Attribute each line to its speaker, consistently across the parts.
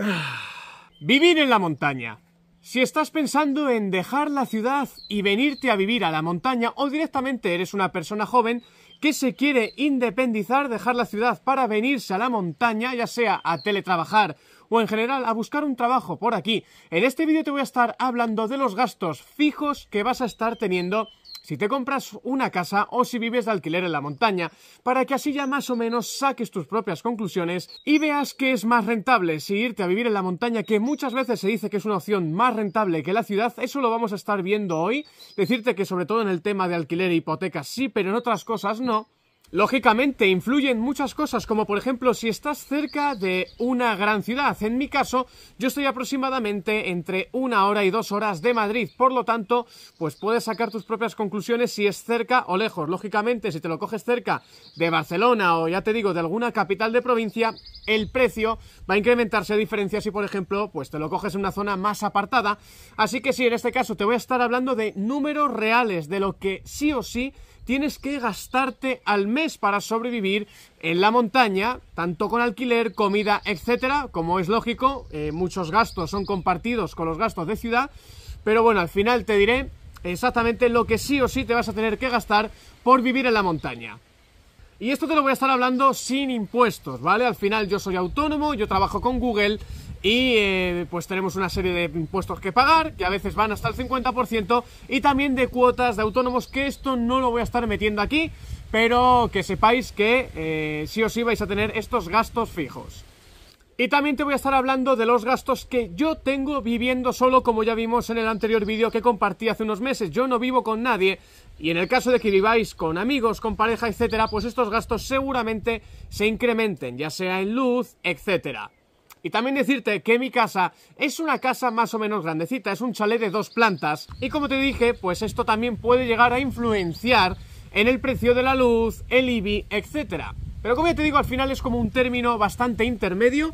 Speaker 1: Vivir en la montaña. Si estás pensando en dejar la ciudad y venirte a vivir a la montaña o directamente eres una persona joven que se quiere independizar, dejar la ciudad para venirse a la montaña, ya sea a teletrabajar o en general a buscar un trabajo por aquí, en este vídeo te voy a estar hablando de los gastos fijos que vas a estar teniendo si te compras una casa o si vives de alquiler en la montaña, para que así ya más o menos saques tus propias conclusiones y veas que es más rentable si irte a vivir en la montaña, que muchas veces se dice que es una opción más rentable que la ciudad, eso lo vamos a estar viendo hoy, decirte que sobre todo en el tema de alquiler e hipotecas sí, pero en otras cosas no, Lógicamente influyen muchas cosas, como por ejemplo si estás cerca de una gran ciudad. En mi caso, yo estoy aproximadamente entre una hora y dos horas de Madrid, por lo tanto, pues puedes sacar tus propias conclusiones si es cerca o lejos. Lógicamente, si te lo coges cerca de Barcelona o ya te digo de alguna capital de provincia, el precio va a incrementarse a diferencia si por ejemplo, pues te lo coges en una zona más apartada. Así que sí, en este caso te voy a estar hablando de números reales, de lo que sí o sí tienes que gastarte al mes para sobrevivir en la montaña, tanto con alquiler, comida, etcétera. Como es lógico, eh, muchos gastos son compartidos con los gastos de ciudad. Pero bueno, al final te diré exactamente lo que sí o sí te vas a tener que gastar por vivir en la montaña. Y esto te lo voy a estar hablando sin impuestos, ¿vale? Al final yo soy autónomo, yo trabajo con Google y eh, pues tenemos una serie de impuestos que pagar, que a veces van hasta el 50%, y también de cuotas de autónomos, que esto no lo voy a estar metiendo aquí, pero que sepáis que eh, sí o sí vais a tener estos gastos fijos. Y también te voy a estar hablando de los gastos que yo tengo viviendo solo, como ya vimos en el anterior vídeo que compartí hace unos meses. Yo no vivo con nadie y en el caso de que viváis con amigos, con pareja, etcétera, pues estos gastos seguramente se incrementen, ya sea en luz, etcétera. Y también decirte que mi casa es una casa más o menos grandecita, es un chalet de dos plantas. Y como te dije, pues esto también puede llegar a influenciar en el precio de la luz, el IBI, etcétera. Pero como ya te digo, al final es como un término bastante intermedio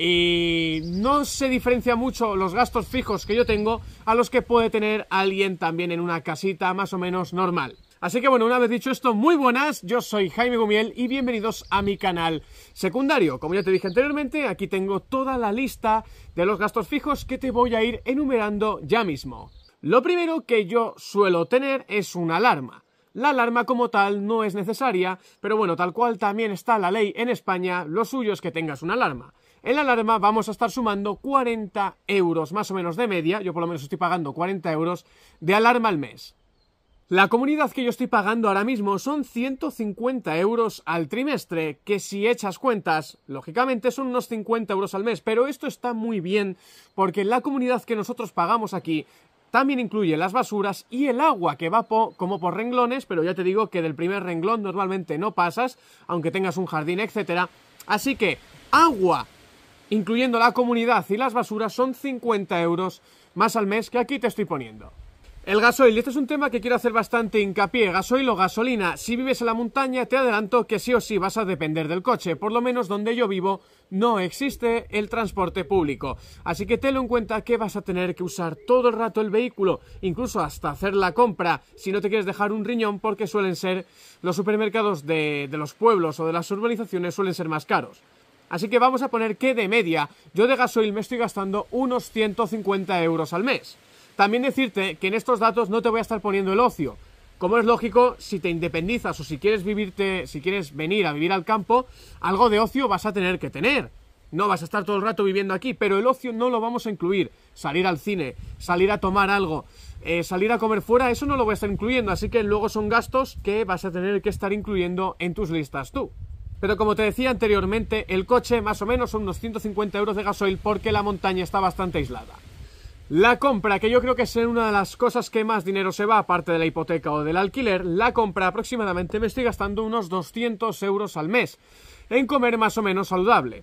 Speaker 1: y no se diferencia mucho los gastos fijos que yo tengo a los que puede tener alguien también en una casita más o menos normal. Así que bueno, una vez dicho esto, muy buenas, yo soy Jaime Gumiel y bienvenidos a mi canal secundario. Como ya te dije anteriormente, aquí tengo toda la lista de los gastos fijos que te voy a ir enumerando ya mismo. Lo primero que yo suelo tener es una alarma. La alarma como tal no es necesaria, pero bueno, tal cual también está la ley en España, lo suyo es que tengas una alarma. El alarma vamos a estar sumando 40 euros más o menos de media, yo por lo menos estoy pagando 40 euros de alarma al mes. La comunidad que yo estoy pagando ahora mismo son 150 euros al trimestre, que si echas cuentas, lógicamente son unos 50 euros al mes, pero esto está muy bien porque la comunidad que nosotros pagamos aquí también incluye las basuras y el agua que va como por renglones, pero ya te digo que del primer renglón normalmente no pasas, aunque tengas un jardín, etc. Así que agua incluyendo la comunidad y las basuras, son 50 euros más al mes que aquí te estoy poniendo. El gasoil, este es un tema que quiero hacer bastante hincapié, gasoil o gasolina, si vives en la montaña te adelanto que sí o sí vas a depender del coche, por lo menos donde yo vivo no existe el transporte público, así que tenlo en cuenta que vas a tener que usar todo el rato el vehículo, incluso hasta hacer la compra, si no te quieres dejar un riñón porque suelen ser los supermercados de los pueblos o de las urbanizaciones suelen ser más caros. Así que vamos a poner que de media yo de gasoil me estoy gastando unos 150 euros al mes. También decirte que en estos datos no te voy a estar poniendo el ocio. Como es lógico, si te independizas o si quieres vivirte, si quieres venir a vivir al campo, algo de ocio vas a tener que tener. No vas a estar todo el rato viviendo aquí, pero el ocio no lo vamos a incluir. Salir al cine, salir a tomar algo, eh, salir a comer fuera, eso no lo voy a estar incluyendo, así que luego son gastos que vas a tener que estar incluyendo en tus listas tú. Pero como te decía anteriormente, el coche más o menos son unos 150 euros de gasoil porque la montaña está bastante aislada. La compra, que yo creo que es una de las cosas que más dinero se va, aparte de la hipoteca o del alquiler, la compra aproximadamente me estoy gastando unos 200 euros al mes en comer más o menos saludable.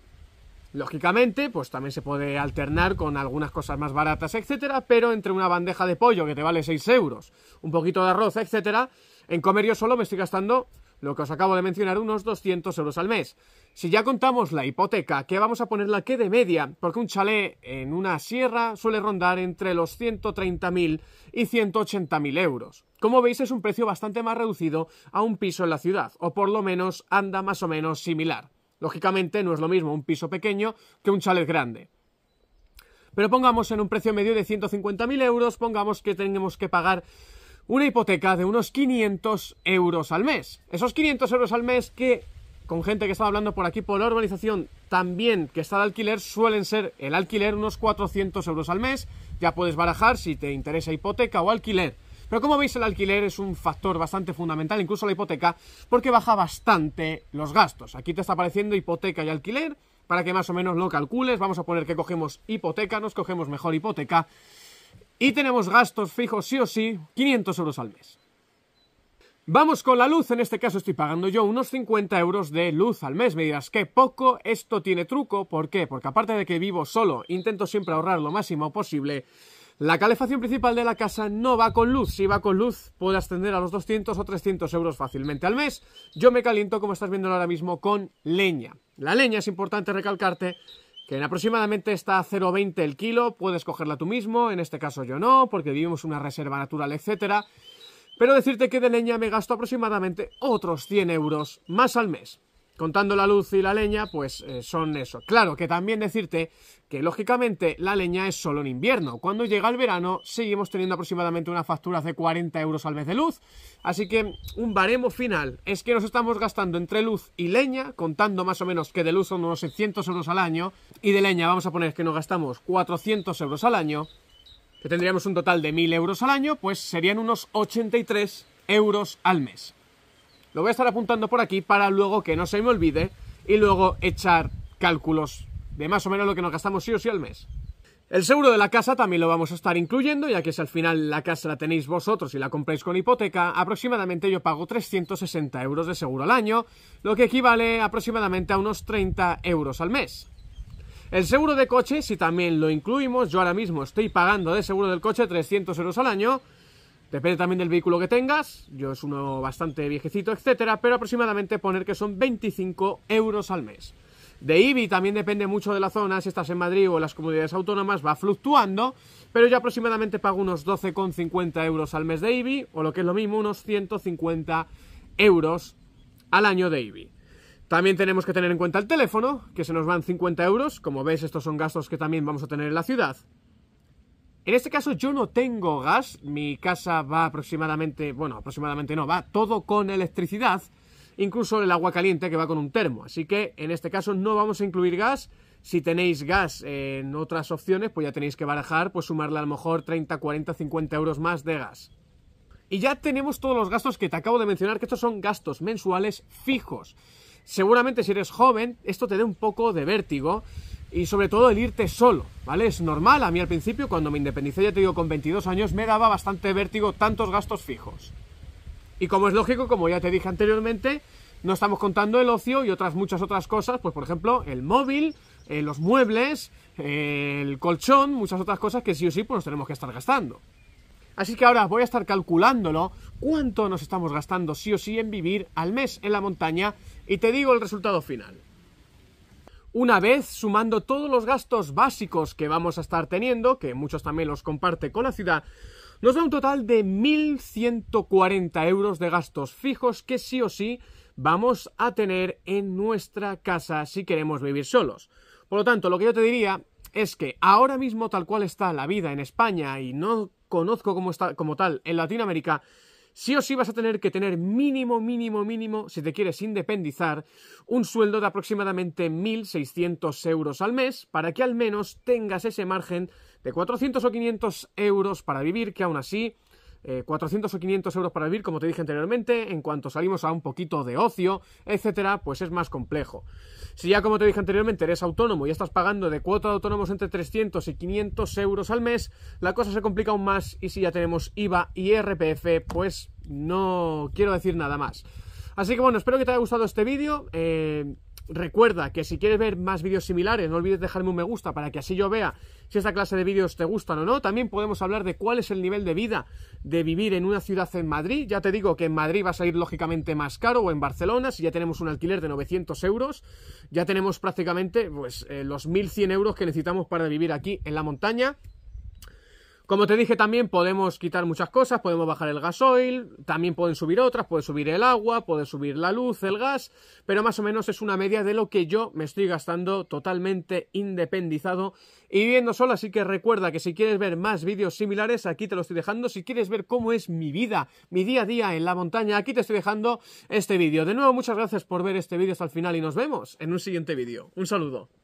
Speaker 1: Lógicamente, pues también se puede alternar con algunas cosas más baratas, etcétera, pero entre una bandeja de pollo que te vale 6 euros, un poquito de arroz, etcétera, en comer yo solo me estoy gastando lo que os acabo de mencionar, unos 200 euros al mes. Si ya contamos la hipoteca, que vamos a ponerla que de media, porque un chalet en una sierra suele rondar entre los 130.000 y 180.000 euros. Como veis es un precio bastante más reducido a un piso en la ciudad, o por lo menos anda más o menos similar. Lógicamente no es lo mismo un piso pequeño que un chalet grande. Pero pongamos en un precio medio de 150.000 euros, pongamos que tenemos que pagar una hipoteca de unos 500 euros al mes. Esos 500 euros al mes que, con gente que estaba hablando por aquí por la urbanización, también que está de alquiler, suelen ser el alquiler unos 400 euros al mes. Ya puedes barajar si te interesa hipoteca o alquiler. Pero como veis el alquiler es un factor bastante fundamental, incluso la hipoteca, porque baja bastante los gastos. Aquí te está apareciendo hipoteca y alquiler, para que más o menos lo calcules. Vamos a poner que cogemos hipoteca, nos cogemos mejor hipoteca y tenemos gastos fijos sí o sí, 500 euros al mes. Vamos con la luz, en este caso estoy pagando yo unos 50 euros de luz al mes. Me dirás que poco, esto tiene truco, ¿por qué? Porque aparte de que vivo solo, intento siempre ahorrar lo máximo posible. La calefacción principal de la casa no va con luz. Si va con luz, puede ascender a los 200 o 300 euros fácilmente al mes. Yo me caliento, como estás viendo ahora mismo, con leña. La leña es importante recalcarte que en aproximadamente está a 0,20 el kilo, puedes cogerla tú mismo, en este caso yo no, porque vivimos una reserva natural, etcétera. Pero decirte que de leña me gasto aproximadamente otros 100 euros más al mes contando la luz y la leña, pues eh, son eso. Claro que también decirte que lógicamente la leña es solo en invierno. Cuando llega el verano seguimos teniendo aproximadamente una factura de 40 euros al mes de luz. Así que un baremo final es que nos estamos gastando entre luz y leña, contando más o menos que de luz son unos 600 euros al año y de leña vamos a poner que nos gastamos 400 euros al año, que tendríamos un total de 1000 euros al año, pues serían unos 83 euros al mes. Lo voy a estar apuntando por aquí para luego que no se me olvide y luego echar cálculos de más o menos lo que nos gastamos sí o sí al mes. El seguro de la casa también lo vamos a estar incluyendo, ya que si al final la casa la tenéis vosotros y la compráis con hipoteca, aproximadamente yo pago 360 euros de seguro al año, lo que equivale aproximadamente a unos 30 euros al mes. El seguro de coche, si también lo incluimos, yo ahora mismo estoy pagando de seguro del coche 300 euros al año, Depende también del vehículo que tengas, yo es uno bastante viejecito, etcétera, pero aproximadamente poner que son 25 euros al mes. De IBI también depende mucho de la zona, si estás en Madrid o en las comunidades autónomas, va fluctuando, pero yo aproximadamente pago unos 12,50 euros al mes de IBI, o lo que es lo mismo, unos 150 euros al año de IBI. También tenemos que tener en cuenta el teléfono, que se nos van 50 euros, como ves estos son gastos que también vamos a tener en la ciudad, en este caso yo no tengo gas, mi casa va aproximadamente, bueno, aproximadamente no, va todo con electricidad, incluso el agua caliente que va con un termo. Así que en este caso no vamos a incluir gas. Si tenéis gas en otras opciones, pues ya tenéis que barajar, pues sumarle a lo mejor 30, 40, 50 euros más de gas. Y ya tenemos todos los gastos que te acabo de mencionar, que estos son gastos mensuales fijos. Seguramente si eres joven, esto te dé un poco de vértigo y sobre todo el irte solo, ¿vale? Es normal, a mí al principio cuando me independicé, ya te digo, con 22 años me daba bastante vértigo tantos gastos fijos. Y como es lógico, como ya te dije anteriormente, no estamos contando el ocio y otras muchas otras cosas, pues por ejemplo el móvil, eh, los muebles, eh, el colchón, muchas otras cosas que sí o sí pues nos tenemos que estar gastando. Así que ahora voy a estar calculándolo cuánto nos estamos gastando sí o sí en vivir al mes en la montaña y te digo el resultado final. Una vez sumando todos los gastos básicos que vamos a estar teniendo, que muchos también los comparte con la ciudad, nos da un total de 1.140 euros de gastos fijos que sí o sí vamos a tener en nuestra casa si queremos vivir solos. Por lo tanto, lo que yo te diría es que ahora mismo tal cual está la vida en España y no conozco como, está, como tal en Latinoamérica, sí o sí vas a tener que tener mínimo, mínimo, mínimo, si te quieres independizar, un sueldo de aproximadamente 1.600 euros al mes para que al menos tengas ese margen de 400 o 500 euros para vivir, que aún así 400 eh, o 500 euros para vivir, como te dije anteriormente, en cuanto salimos a un poquito de ocio, etcétera, pues es más complejo. Si ya, como te dije anteriormente, eres autónomo y estás pagando de cuota de autónomos entre 300 y 500 euros al mes, la cosa se complica aún más y si ya tenemos IVA y e RPF, pues no quiero decir nada más. Así que bueno, espero que te haya gustado este vídeo. Eh, Recuerda que si quieres ver más vídeos similares, no olvides dejarme un me gusta para que así yo vea si esta clase de vídeos te gustan o no. También podemos hablar de cuál es el nivel de vida de vivir en una ciudad en Madrid. Ya te digo que en Madrid va a salir lógicamente más caro o en Barcelona, si ya tenemos un alquiler de 900 euros, ya tenemos prácticamente pues, eh, los 1.100 euros que necesitamos para vivir aquí en la montaña. Como te dije también, podemos quitar muchas cosas, podemos bajar el gasoil, también pueden subir otras, pueden subir el agua, pueden subir la luz, el gas, pero más o menos es una media de lo que yo me estoy gastando totalmente independizado y viviendo solo, así que recuerda que si quieres ver más vídeos similares, aquí te lo estoy dejando, si quieres ver cómo es mi vida, mi día a día en la montaña, aquí te estoy dejando este vídeo. De nuevo, muchas gracias por ver este vídeo hasta el final y nos vemos en un siguiente vídeo. Un saludo.